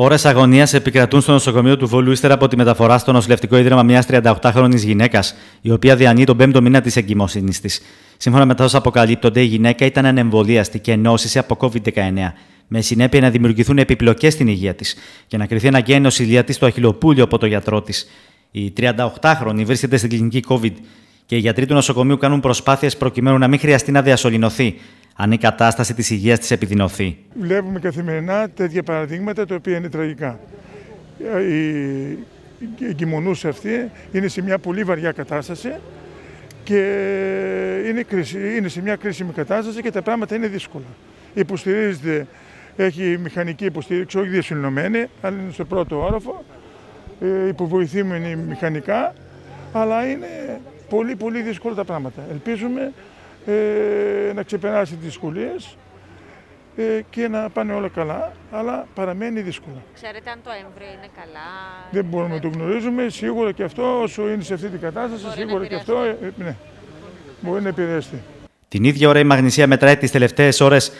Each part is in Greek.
Ώρες αγωνίας επικρατούν στο νοσοκομείο του Βόλου ύστερα από τη μεταφορά στο νοσηλευτικό ίδρυμα μιας 38χρονη γυναίκας, η οποία διανύει τον πέμπτο μήνα της εγκυμοσύνης της. Σύμφωνα με τα όσα αποκαλύπτονται, η γυναίκα ήταν ανεμβολίαστη και νόσησε από COVID-19, με συνέπεια να δημιουργηθούν επιπλοκές στην υγεία της και να κρυθεί αναγκαία η νοσηλεία της στο Αχυλοπούλιο από το γιατρό της. Η 38χρονη βρίσκεται στην κλινική COVID και οι γιατροί του νοσοκομείου κάνουν προσπάθειες προκειμένου να μην χρειαστεί να διασωληνωθεί, αν η κατάσταση της υγείας της επιδεινωθεί. Βλέπουμε καθημερινά τέτοια παραδείγματα τα οποία είναι τραγικά. Οι ε, εγκυμονούς αυτή είναι σε μια πολύ βαριά κατάσταση και είναι, είναι σε μια κρίσιμη κατάσταση και τα πράγματα είναι δύσκολα. Υποστηρίζεται, έχει μηχανική υποστήριξη, όχι διασυνωμένη, αλλά είναι στο πρώτο όροφο, ε, υποβοηθήμενη μηχανικά, αλλά είναι πολύ πολύ δύσκολα τα πράγματα. Ελπίζουμε ε, να ξεπεράσει τις δυσκολίες ε, και να πάνε όλα καλά, αλλά παραμένει δύσκολο. Ξέρετε αν το έμβριο είναι καλά. Δεν μπορούμε να το γνωρίζουμε, σίγουρα και αυτό όσο είναι σε αυτή την κατάσταση, σίγουρα και αυτό ε, ναι, μπορεί να επηρεαστεί. Την ίδια ώρα η Μαγνησία μετράει τις τελευταίες ώρες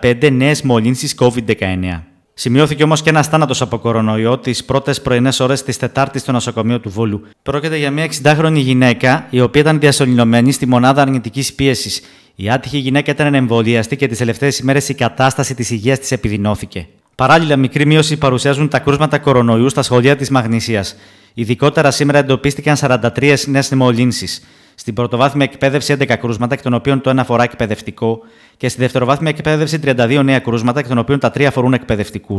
265 νέες μολύνσεις COVID-19. Σημειώθηκε όμως και ένας θάνατος από κορονοϊό τις πρώτες πρωινές ώρες της Τετάρτης στο νοσοκομείο του Βόλου. Πρόκειται για μια 60χρονη γυναίκα, η οποία ήταν διασωληνωμένη στη μονάδα αρνητικής πίεσης. Η άτυχη γυναίκα ήταν εμβολιαστή και τις τελευταίες ημέρες η κατάσταση της υγείας της επιδεινώθηκε. Παράλληλα, μικρή μείωση παρουσιάζουν τα κρούσματα κορονοϊού στα σχολεία της Μαγνησία. Ειδικότερα σήμερα εντοπίστηκαν 43 νέε νεμολύνσει. Στην πρωτοβάθμια εκπαίδευση 11 κρούσματα, εκ των οποίων το ένα αφορά εκπαιδευτικό, και στη δευτεροβάθμια εκπαίδευση 32 νέα κρούσματα, εκ των οποίων τα τρία αφορούν εκπαιδευτικούς.